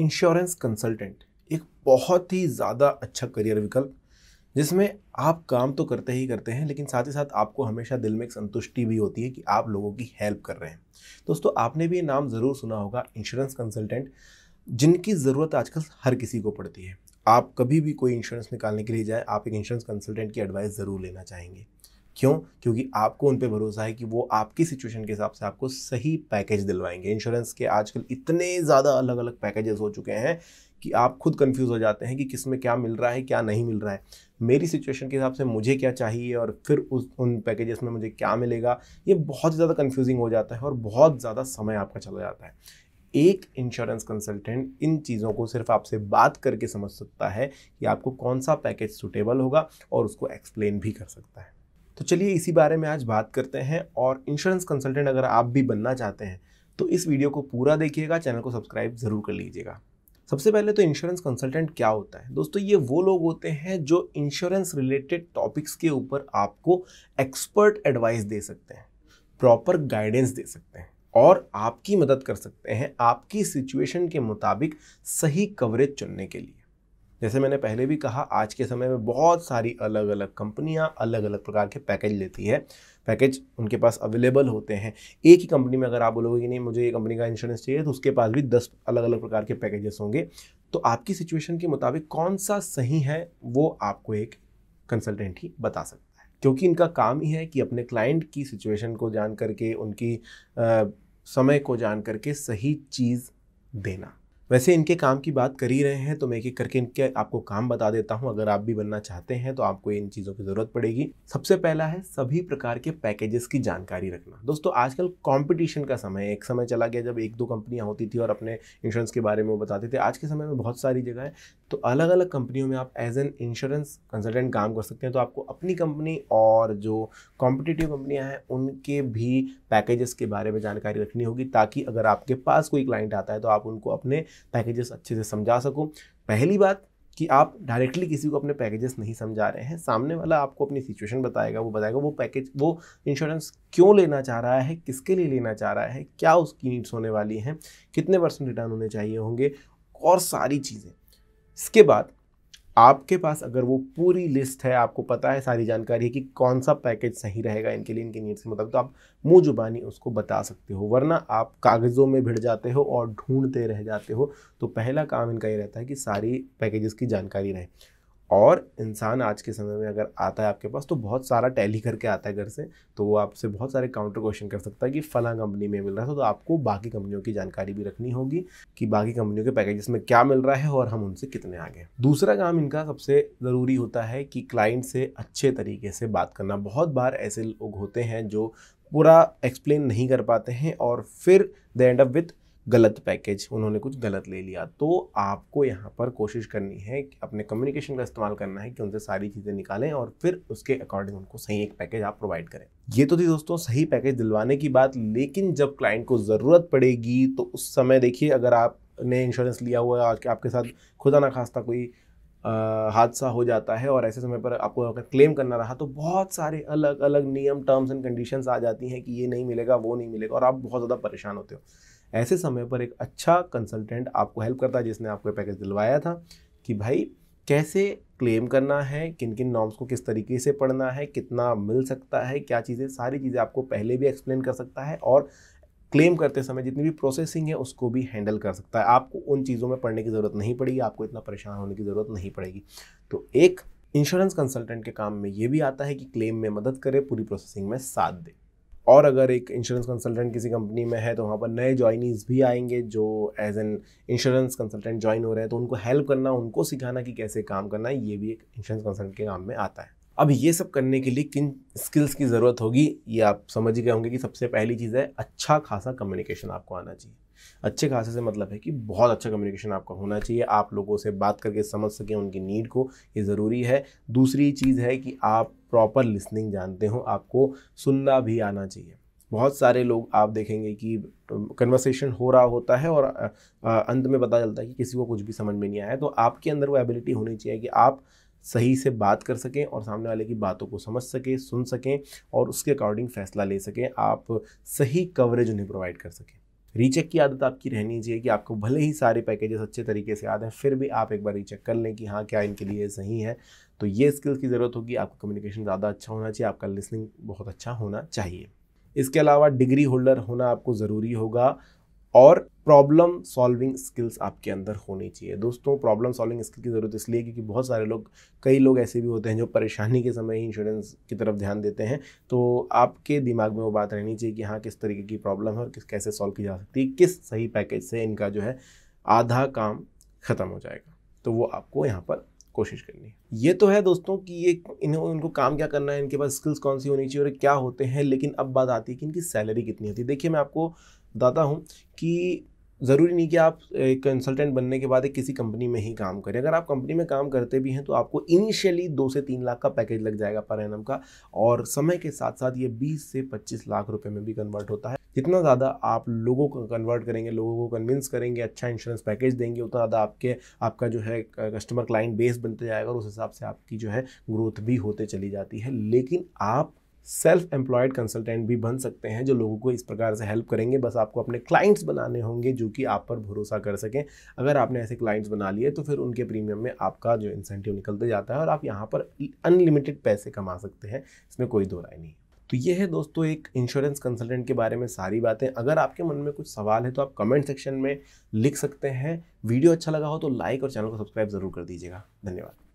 insurance consultant एक बहुत ही ज़्यादा अच्छा करियर विकल्प जिसमें आप काम तो करते ही करते हैं लेकिन साथ ही साथ आपको हमेशा दिल में एक संतुष्टि भी होती है कि आप लोगों की हेल्प कर रहे हैं दोस्तों आपने भी ये नाम ज़रूर सुना होगा इंश्योरेंस कंसल्टेंट जिनकी ज़रूरत आजकल हर किसी को पड़ती है आप कभी भी कोई इंश्योरेंस निकालने के लिए जाए आप एक इंश्योरेंस कंसल्टेंट की एडवाइस ज़रूर लेना चाहेंगे क्यों क्योंकि आपको उन पर भरोसा है कि वो आपकी सिचुएशन के हिसाब से आपको सही पैकेज दिलवाएंगे इंश्योरेंस के आजकल इतने ज़्यादा अलग अलग पैकेजेस हो चुके हैं कि आप खुद कंफ्यूज हो जाते हैं कि किस में क्या मिल रहा है क्या नहीं मिल रहा है मेरी सिचुएशन के हिसाब से मुझे क्या चाहिए और फिर उस उन पैकेजेस में मुझे क्या मिलेगा ये बहुत ज़्यादा कन्फ्यूजिंग हो जाता है और बहुत ज़्यादा समय आपका चला जाता है एक इंश्योरेंस कंसल्टेंट इन चीज़ों को सिर्फ आपसे बात करके समझ सकता है कि आपको कौन सा पैकेज सुटेबल होगा और उसको एक्सप्लेन भी कर सकता है तो चलिए इसी बारे में आज बात करते हैं और इंश्योरेंस कंसल्टेंट अगर आप भी बनना चाहते हैं तो इस वीडियो को पूरा देखिएगा चैनल को सब्सक्राइब ज़रूर कर लीजिएगा सबसे पहले तो इंश्योरेंस कंसल्टेंट क्या होता है दोस्तों ये वो लोग होते हैं जो इंश्योरेंस रिलेटेड टॉपिक्स के ऊपर आपको एक्सपर्ट एडवाइस दे सकते हैं प्रॉपर गाइडेंस दे सकते हैं और आपकी मदद कर सकते हैं आपकी सिचुएशन के मुताबिक सही कवरेज चुनने के लिए जैसे मैंने पहले भी कहा आज के समय में बहुत सारी अलग अलग कंपनियाँ अलग अलग प्रकार के पैकेज लेती है पैकेज उनके पास अवेलेबल होते हैं एक ही कंपनी में अगर आप बोलोगे कि नहीं मुझे ये कंपनी का इंश्योरेंस चाहिए तो उसके पास भी दस अलग अलग प्रकार के पैकेजेस होंगे तो आपकी सिचुएशन के मुताबिक कौन सा सही है वो आपको एक कंसल्टेंट ही बता सकता है क्योंकि इनका काम ही है कि अपने क्लाइंट की सिचुएशन को जान करके उनकी आ, समय को जान करके सही चीज़ देना वैसे इनके काम की बात कर ही रहे हैं तो मैं एक एक करके इनके आपको काम बता देता हूँ अगर आप भी बनना चाहते हैं तो आपको इन चीज़ों की ज़रूरत पड़ेगी सबसे पहला है सभी प्रकार के पैकेजेस की जानकारी रखना दोस्तों आजकल कॉम्पिटिशन का समय है एक समय चला गया जब एक दो कंपनियाँ होती थी और अपने इंश्योरेंस के बारे में वो बताते थे आज के समय में बहुत सारी जगह है तो अलग अलग कंपनियों में आप एज एन इंश्योरेंस कंसल्टेंट काम कर सकते हैं तो आपको अपनी कंपनी और जो कॉम्पिटिटिव कंपनियां हैं उनके भी पैकेजेस के बारे में जानकारी रखनी होगी ताकि अगर आपके पास कोई क्लाइंट आता है तो आप उनको अपने पैकेजेस अच्छे से समझा सको पहली बात कि आप डायरेक्टली किसी को अपने पैकेजेस नहीं समझा रहे हैं सामने वाला आपको अपनी सिचुएशन बताएगा वो बताएगा वो पैकेज वो इंश्योरेंस क्यों लेना चाह रहा है किसके लिए लेना चाह रहा है क्या उसकी नीड्स होने वाली हैं कितने परसेंट रिटर्न होने चाहिए होंगे और सारी चीज़ें इसके बाद आपके पास अगर वो पूरी लिस्ट है आपको पता है सारी जानकारी है कि कौन सा पैकेज सही रहेगा इनके लिए इनके नीड्स के मुताबिक तो आप मुँह जुबानी उसको बता सकते हो वरना आप कागज़ों में भिड़ जाते हो और ढूंढते रह जाते हो तो पहला काम इनका ये रहता है कि सारी पैकेजेस की जानकारी रहे और इंसान आज के समय में अगर आता है आपके पास तो बहुत सारा टैली करके आता है घर से तो वो आपसे बहुत सारे काउंटर क्वेश्चन कर सकता है कि फला कंपनी में मिल रहा था तो आपको बाकी कंपनियों की जानकारी भी रखनी होगी कि बाकी कंपनियों के पैकेजेस में क्या मिल रहा है और हम उनसे कितने आगे दूसरा काम इनका सबसे ज़रूरी होता है कि क्लाइंट से अच्छे तरीके से बात करना बहुत बार ऐसे लोग होते हैं जो पूरा एक्सप्लेन नहीं कर पाते हैं और फिर द एंड ऑफ विथ गलत पैकेज उन्होंने कुछ गलत ले लिया तो आपको यहाँ पर कोशिश करनी है कि अपने कम्युनिकेशन का इस्तेमाल करना है कि उनसे सारी चीज़ें निकालें और फिर उसके अकॉर्डिंग उनको सही एक पैकेज आप प्रोवाइड करें ये तो थी दोस्तों सही पैकेज दिलवाने की बात लेकिन जब क्लाइंट को ज़रूरत पड़ेगी तो उस समय देखिए अगर आपने इंश्योरेंस लिया हुआ है आपके साथ खुदा ना खास्ता कोई हादसा हो जाता है और ऐसे समय पर आपको अगर क्लेम करना रहा तो बहुत सारे अलग अलग नियम टर्म्स एंड कंडीशंस आ जाती हैं कि ये नहीं मिलेगा वो नहीं मिलेगा और आप बहुत ज़्यादा परेशान होते हो ऐसे समय पर एक अच्छा कंसल्टेंट आपको हेल्प करता है जिसने आपको पैकेज दिलवाया था कि भाई कैसे क्लेम करना है किन किन नॉर्म्स को किस तरीके से पढ़ना है कितना मिल सकता है क्या चीज़ें सारी चीज़ें आपको पहले भी एक्सप्लेन कर सकता है और क्लेम करते समय जितनी भी प्रोसेसिंग है उसको भी हैंडल कर सकता है आपको उन चीज़ों में पढ़ने की ज़रूरत नहीं पड़ेगी आपको इतना परेशान होने की ज़रूरत नहीं पड़ेगी तो एक इंश्योरेंस कंसल्टेंट के काम में ये भी आता है कि क्लेम में मदद करे पूरी प्रोसेसिंग में साथ दे और अगर एक इंश्योरेंस कंसल्टेंट किसी कंपनी में है तो वहाँ पर नए ज्वाइनीज भी आएंगे जो as an insurance consultant join हो रहे हैं तो उनको हेल्प करना उनको सिखाना कि कैसे काम करना है ये भी एक इंश्योरेंस कंसल्टेंट के काम में आता है अब ये सब करने के लिए किन स्किल्स की ज़रूरत होगी ये आप समझ गए होंगे कि सबसे पहली चीज़ है अच्छा खासा कम्युनिकेशन आपको आना चाहिए अच्छे खासे से मतलब है कि बहुत अच्छा कम्युनिकेशन आपका होना चाहिए आप लोगों से बात करके समझ सकें उनकी नीड को ये ज़रूरी है दूसरी चीज़ है कि आप प्रॉपर लिसनिंग जानते हो आपको सुनना भी आना चाहिए बहुत सारे लोग आप देखेंगे कि कन्वर्सेशन हो रहा होता है और अंत में पता चलता है कि किसी को कुछ भी समझ में नहीं आया तो आपके अंदर वो एबिलिटी होनी चाहिए कि आप सही से बात कर सकें और सामने वाले की बातों को समझ सकें सुन सकें और उसके अकॉर्डिंग फैसला ले सकें आप सही कवरेज उन्हें प्रोवाइड कर सकें रीचेक की आदत आपकी रहनी चाहिए कि आपको भले ही सारे पैकेजेस अच्छे तरीके से याद हैं फिर भी आप एक बार रीचेक कर लें कि हाँ क्या इनके लिए सही है तो ये स्किल्स की ज़रूरत होगी आपका कम्युनिकेशन ज़्यादा अच्छा होना चाहिए आपका लिसनिंग बहुत अच्छा होना चाहिए इसके अलावा डिग्री होल्डर होना आपको ज़रूरी होगा और प्रॉब्लम सॉल्विंग स्किल्स आपके अंदर होनी चाहिए दोस्तों प्रॉब्लम सॉल्विंग स्किल की ज़रूरत इसलिए क्योंकि बहुत सारे लोग कई लोग ऐसे भी होते हैं जो परेशानी के समय ही इंश्योरेंस की तरफ ध्यान देते हैं तो आपके दिमाग में वो बात रहनी चाहिए कि हाँ किस तरीके की प्रॉब्लम है और किस कैसे सॉल्व की जा सकती है किस सही पैकेज से इनका जो है आधा काम ख़त्म हो जाएगा तो वो आपको यहाँ पर कोशिश करनी है ये तो है दोस्तों कि ये इन्हों इनको काम क्या करना है इनके पास स्किल्स कौन सी होनी चाहिए और क्या होते हैं लेकिन अब बात आती है कि इनकी सैलरी कितनी होती है देखिए मैं आपको बताता हूँ कि ज़रूरी नहीं कि आप एक कंसल्टेंट बनने के बाद एक किसी कंपनी में ही काम करें अगर आप कंपनी में काम करते भी हैं तो आपको इनिशियली दो से तीन लाख का पैकेज लग जाएगा पर एन का और समय के साथ साथ ये बीस से पच्चीस लाख रुपए में भी कन्वर्ट होता है जितना ज़्यादा आप लोगों को कन्वर्ट करेंगे लोगों को कन्विंस करेंगे अच्छा इंश्योरेंस पैकेज देंगे उतना ज़्यादा आपके आपका जो है कस्टमर क्लाइंट बेस बनते जाएगा और उस हिसाब से आपकी जो है ग्रोथ भी होते चली जाती है लेकिन आप सेल्फ एम्प्लॉयड कंसल्टेंट भी बन सकते हैं जो लोगों को इस प्रकार से हेल्प करेंगे बस आपको अपने क्लाइंट्स बनाने होंगे जो कि आप पर भरोसा कर सकें अगर आपने ऐसे क्लाइंट्स बना लिए तो फिर उनके प्रीमियम में आपका जो इंसेंटिव निकलते जाता है और आप यहाँ पर अनलिमिटेड पैसे कमा सकते हैं इसमें कोई दो राय नहीं तो ये है दोस्तों एक इंश्योरेंस कंसल्टेंट के बारे में सारी बातें अगर आपके मन में कुछ सवाल है तो आप कमेंट सेक्शन में लिख सकते हैं वीडियो अच्छा लगा हो तो लाइक और चैनल को सब्सक्राइब ज़रूर कर दीजिएगा धन्यवाद